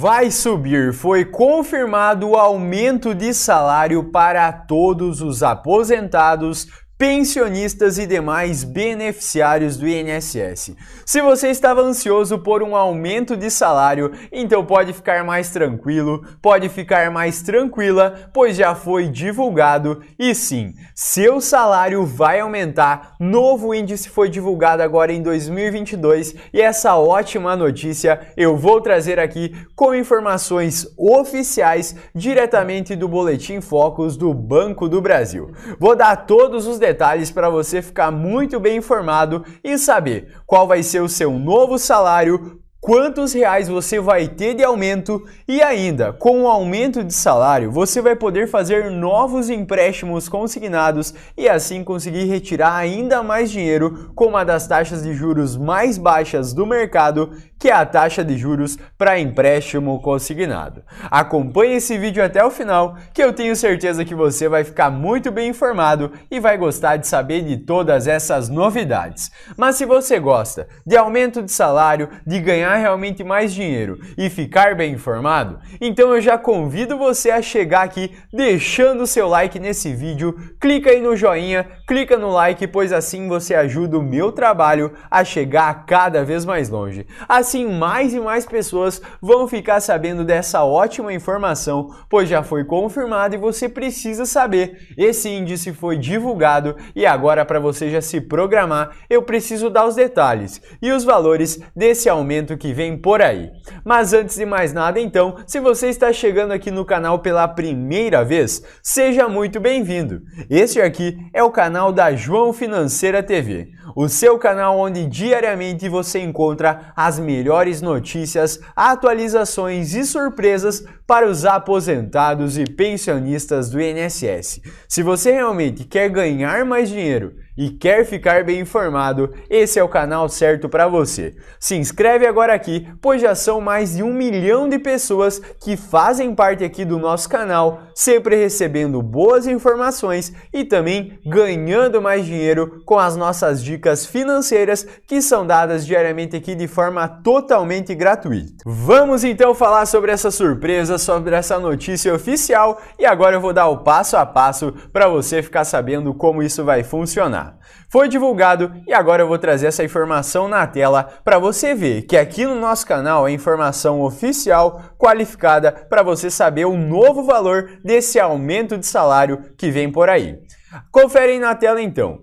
Vai subir. Foi confirmado o aumento de salário para todos os aposentados pensionistas e demais beneficiários do INSS. Se você estava ansioso por um aumento de salário, então pode ficar mais tranquilo, pode ficar mais tranquila, pois já foi divulgado e sim, seu salário vai aumentar. Novo índice foi divulgado agora em 2022 e essa ótima notícia eu vou trazer aqui com informações oficiais diretamente do boletim Focus do Banco do Brasil. Vou dar todos os detalhes para você ficar muito bem informado e saber qual vai ser o seu novo salário, quantos reais você vai ter de aumento e ainda, com o aumento de salário, você vai poder fazer novos empréstimos consignados e assim conseguir retirar ainda mais dinheiro com uma das taxas de juros mais baixas do mercado, que é a taxa de juros para empréstimo consignado. Acompanhe esse vídeo até o final, que eu tenho certeza que você vai ficar muito bem informado e vai gostar de saber de todas essas novidades. Mas se você gosta de aumento de salário, de ganhar realmente mais dinheiro e ficar bem informado? Então eu já convido você a chegar aqui deixando o seu like nesse vídeo, clica aí no joinha clica no like, pois assim você ajuda o meu trabalho a chegar cada vez mais longe. Assim, mais e mais pessoas vão ficar sabendo dessa ótima informação, pois já foi confirmado e você precisa saber. Esse índice foi divulgado e agora para você já se programar, eu preciso dar os detalhes e os valores desse aumento que vem por aí. Mas antes de mais nada, então, se você está chegando aqui no canal pela primeira vez, seja muito bem-vindo. Este aqui é o canal canal da João Financeira TV, o seu canal onde diariamente você encontra as melhores notícias, atualizações e surpresas para os aposentados e pensionistas do INSS. Se você realmente quer ganhar mais dinheiro e quer ficar bem informado, esse é o canal certo para você. Se inscreve agora aqui, pois já são mais de um milhão de pessoas que fazem parte aqui do nosso canal, sempre recebendo boas informações e também ganhando mais dinheiro com as nossas dicas financeiras que são dadas diariamente aqui de forma totalmente gratuita. Vamos então falar sobre essa surpresa, sobre essa notícia oficial e agora eu vou dar o passo a passo para você ficar sabendo como isso vai funcionar. Foi divulgado e agora eu vou trazer essa informação na tela para você ver que aqui no nosso canal é informação oficial, qualificada, para você saber o novo valor desse aumento de salário que vem por aí. Conferem na tela então.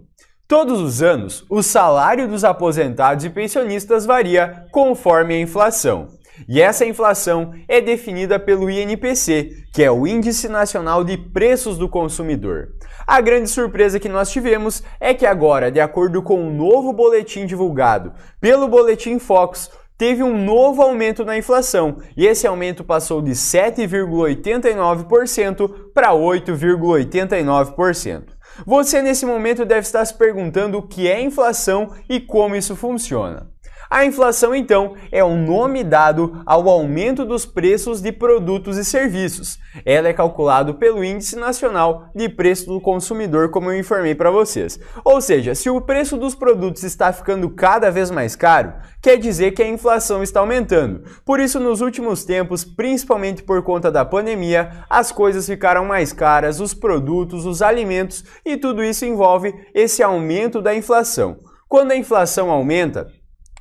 Todos os anos, o salário dos aposentados e pensionistas varia conforme a inflação. E essa inflação é definida pelo INPC, que é o Índice Nacional de Preços do Consumidor. A grande surpresa que nós tivemos é que agora, de acordo com o um novo boletim divulgado pelo Boletim Fox, teve um novo aumento na inflação, e esse aumento passou de 7,89% para 8,89%. Você nesse momento deve estar se perguntando o que é inflação e como isso funciona. A inflação, então, é um nome dado ao aumento dos preços de produtos e serviços. Ela é calculada pelo Índice Nacional de Preço do Consumidor, como eu informei para vocês. Ou seja, se o preço dos produtos está ficando cada vez mais caro, quer dizer que a inflação está aumentando. Por isso, nos últimos tempos, principalmente por conta da pandemia, as coisas ficaram mais caras, os produtos, os alimentos e tudo isso envolve esse aumento da inflação. Quando a inflação aumenta,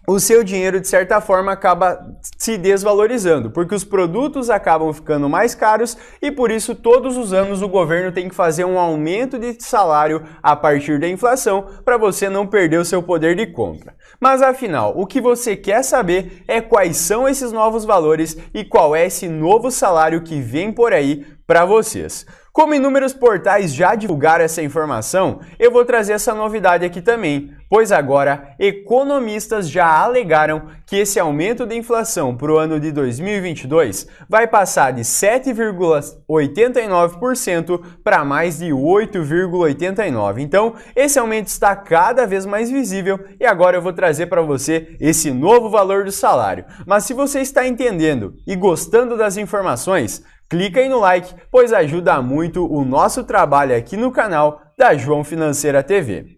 o seu dinheiro, de certa forma, acaba se desvalorizando, porque os produtos acabam ficando mais caros e por isso todos os anos o governo tem que fazer um aumento de salário a partir da inflação para você não perder o seu poder de compra. Mas afinal, o que você quer saber é quais são esses novos valores e qual é esse novo salário que vem por aí para vocês. Como inúmeros portais já divulgaram essa informação, eu vou trazer essa novidade aqui também, pois agora economistas já alegaram que esse aumento de inflação para o ano de 2022 vai passar de 7,89% para mais de 8,89%. Então, esse aumento está cada vez mais visível e agora eu vou trazer para você esse novo valor do salário. Mas se você está entendendo e gostando das informações, Clica aí no like, pois ajuda muito o nosso trabalho aqui no canal da João Financeira TV.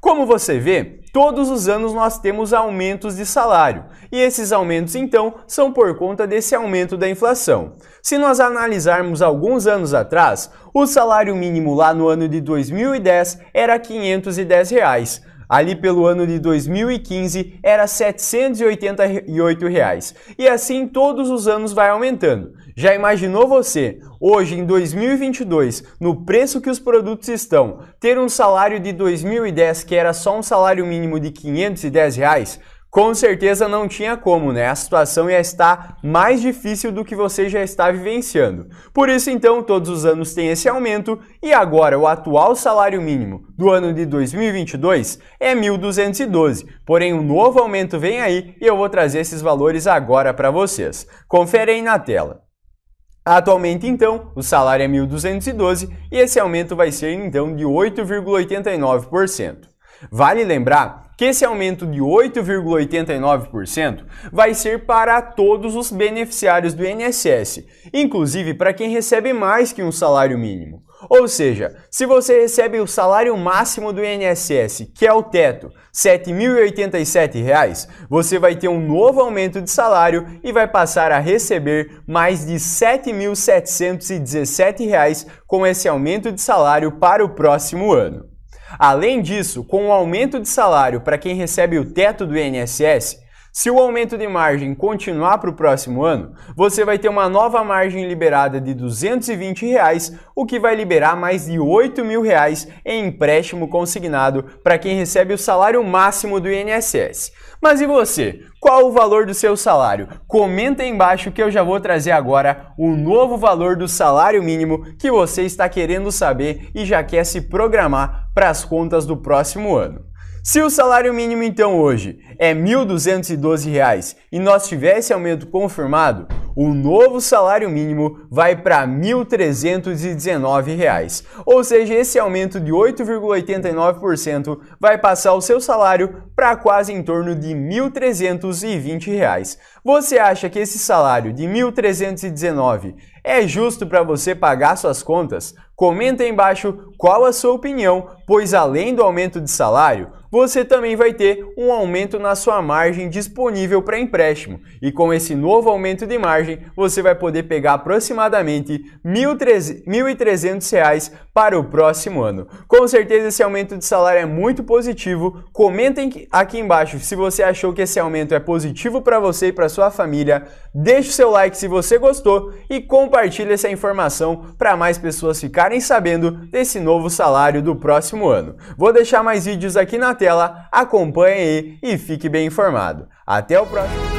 Como você vê, todos os anos nós temos aumentos de salário, e esses aumentos então são por conta desse aumento da inflação. Se nós analisarmos alguns anos atrás, o salário mínimo lá no ano de 2010 era R$ 510. Reais. Ali pelo ano de 2015 era R$ 788 reais. E assim todos os anos vai aumentando. Já imaginou você, hoje em 2022, no preço que os produtos estão, ter um salário de 2010 que era só um salário mínimo de R$ 510 reais? Com certeza não tinha como, né? A situação ia estar mais difícil do que você já está vivenciando. Por isso, então, todos os anos tem esse aumento e agora o atual salário mínimo do ano de 2022 é 1.212. Porém, um novo aumento vem aí e eu vou trazer esses valores agora para vocês. Confere aí na tela. Atualmente, então, o salário é 1.212 e esse aumento vai ser, então, de 8,89%. Vale lembrar que esse aumento de 8,89% vai ser para todos os beneficiários do INSS, inclusive para quem recebe mais que um salário mínimo. Ou seja, se você recebe o salário máximo do INSS, que é o teto, R$ 7.087, você vai ter um novo aumento de salário e vai passar a receber mais de R$ 7.717 com esse aumento de salário para o próximo ano. Além disso, com o aumento de salário para quem recebe o teto do INSS, se o aumento de margem continuar para o próximo ano, você vai ter uma nova margem liberada de R$ 220, reais, o que vai liberar mais de R$ 8 mil reais em empréstimo consignado para quem recebe o salário máximo do INSS. Mas e você? Qual o valor do seu salário? Comenta aí embaixo que eu já vou trazer agora o novo valor do salário mínimo que você está querendo saber e já quer se programar para as contas do próximo ano. Se o salário mínimo então hoje é R$ 1.212 e nós tivesse aumento confirmado, o novo salário mínimo vai para R$ 1.319, ou seja, esse aumento de 8,89% vai passar o seu salário para quase em torno de R$ 1.320. Você acha que esse salário de R$ 1.319 é justo para você pagar suas contas? Comenta aí embaixo qual a sua opinião, pois além do aumento de salário, você também vai ter um aumento na sua margem disponível para empréstimo. E com esse novo aumento de margem, você vai poder pegar aproximadamente R$ 1.300 para o próximo ano. Com certeza esse aumento de salário é muito positivo. Comentem aqui embaixo se você achou que esse aumento é positivo para você e para sua família. Deixe o seu like se você gostou e compartilhe essa informação para mais pessoas ficarem sabendo desse novo salário do próximo ano. Vou deixar mais vídeos aqui na tela, acompanhe aí e fique bem informado. Até o próximo!